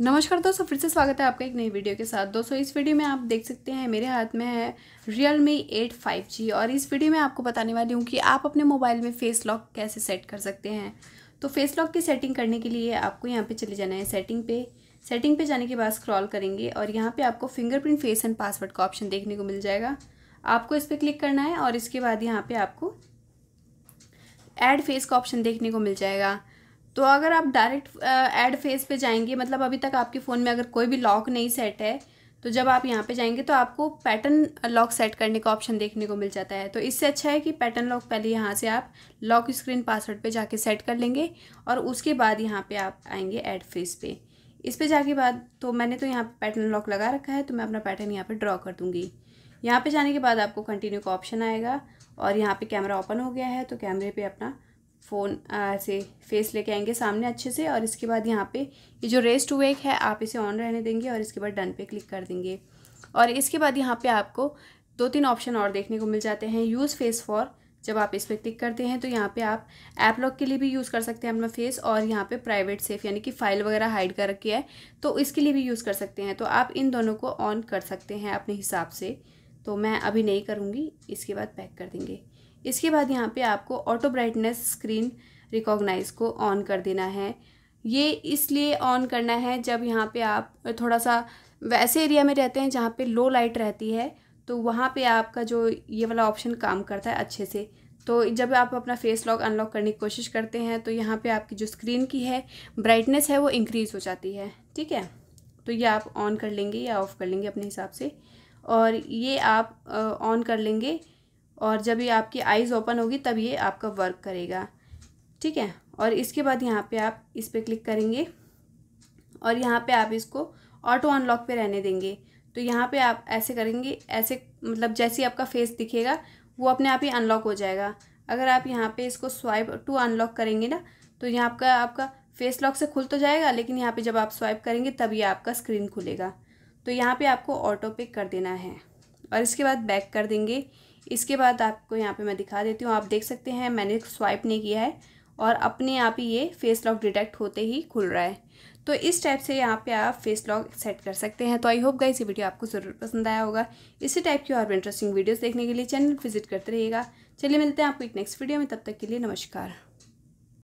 नमस्कार दोस्तों फिर से स्वागत है आपका एक नई वीडियो के साथ दोस्तों इस वीडियो में आप देख सकते हैं मेरे हाथ में है Realme eight five G और इस वीडियो में आपको बताने वाली हूँ कि आप अपने मोबाइल में फेस लॉक कैसे सेट कर सकते हैं तो फेस लॉक की सेटिंग करने के लिए आपको यहाँ पे चले जाना है सेटिंग पे सेटिंग पे जाने के बाद स्क्रॉल करेंगे और यहाँ पर आपको फिंगरप्रिंट फेस एंड पासवर्ड का ऑप्शन देखने को मिल जाएगा आपको इस पर क्लिक करना है और इसके बाद यहाँ पर आपको एड फेस का ऑप्शन देखने को मिल जाएगा तो अगर आप डायरेक्ट ऐड फेस पे जाएंगे मतलब अभी तक आपके फ़ोन में अगर कोई भी लॉक नहीं सेट है तो जब आप यहाँ पे जाएंगे तो आपको पैटर्न लॉक सेट करने का ऑप्शन देखने को मिल जाता है तो इससे अच्छा है कि पैटर्न लॉक पहले यहाँ से आप लॉक स्क्रीन पासवर्ड पे जाके सेट कर लेंगे और उसके बाद यहाँ पे आप आएंगे ऐड फेस पे इस पे जाके बाद तो मैंने तो यहाँ पैटर्न लॉक लगा रखा है तो मैं अपना पैटर्न यहाँ पर ड्रॉ कर दूँगी यहाँ पर जाने के बाद आपको कंटिन्यू का ऑप्शन आएगा और यहाँ पर कैमरा ओपन हो गया है तो कैमरे पर अपना फ़ोन ऐसे फेस लेके आएंगे सामने अच्छे से और इसके बाद यहाँ पे ये जो रेस्ट टू वेक है आप इसे ऑन रहने देंगे और इसके बाद डन पे क्लिक कर देंगे और इसके बाद यहाँ पे आपको दो तीन ऑप्शन और देखने को मिल जाते हैं यूज़ फेस फॉर जब आप इस पर क्लिक करते हैं तो यहाँ पे आप ऐप लॉक के लिए भी यूज़ कर सकते हैं अपना फेस और यहाँ पे प्राइवेट सेफ यानी कि फ़ाइल वगैरह हाइड कर रखी है तो इसके लिए भी यूज़ कर सकते हैं तो आप इन दोनों को ऑन कर सकते हैं अपने हिसाब से तो मैं अभी नहीं करूँगी इसके बाद पैक कर देंगे इसके बाद यहाँ पे आपको ऑटो ब्राइटनेस स्क्रीन रिकॉग्नाइज को ऑन कर देना है ये इसलिए ऑन करना है जब यहाँ पे आप थोड़ा सा वैसे एरिया में रहते हैं जहाँ पे लो लाइट रहती है तो वहाँ पे आपका जो ये वाला ऑप्शन काम करता है अच्छे से तो जब आप अपना फेस लॉक अनलॉक करने की कोशिश करते हैं तो यहाँ पे आपकी जो स्क्रीन की है ब्राइटनेस है वो इंक्रीज़ हो जाती है ठीक है तो ये आप ऑन कर लेंगे या ऑफ़ कर लेंगे अपने हिसाब से और ये आप ऑन कर लेंगे और जब ये आपकी आइज़ ओपन होगी तब ये आपका वर्क करेगा ठीक है और इसके बाद यहाँ पे आप इस पर क्लिक करेंगे और यहाँ पे आप इसको ऑटो अनलॉक पे रहने देंगे तो यहाँ पे आप ऐसे करेंगे ऐसे मतलब जैसे ही आपका फेस दिखेगा वो अपने आप ही अनलॉक हो जाएगा अगर आप यहाँ पे इसको स्वाइप टू अनलॉक करेंगे ना तो यहाँ आपका आपका फेस लॉक से खुल तो जाएगा लेकिन यहाँ पे जब आप स्वाइप करेंगे तब ये आपका स्क्रीन खुलेगा तो यहाँ पे आपको ऑटो पे कर देना है और इसके बाद बैक कर देंगे इसके बाद आपको यहाँ पे मैं दिखा देती हूँ आप देख सकते हैं मैंने स्वाइप नहीं किया है और अपने आप ही ये फेस लॉक डिटेक्ट होते ही खुल रहा है तो इस टाइप से यहाँ पे आप फेस लॉक सेट कर सकते हैं तो आई होप गाइस ये वीडियो आपको ज़रूर पसंद आया होगा इसी टाइप की और इंटरेस्टिंग वीडियोज़ देखने के लिए चैनल विजिट करते रहिएगा चलिए मिलते हैं आपको एक नेक्स्ट वीडियो में तब तक के लिए नमस्कार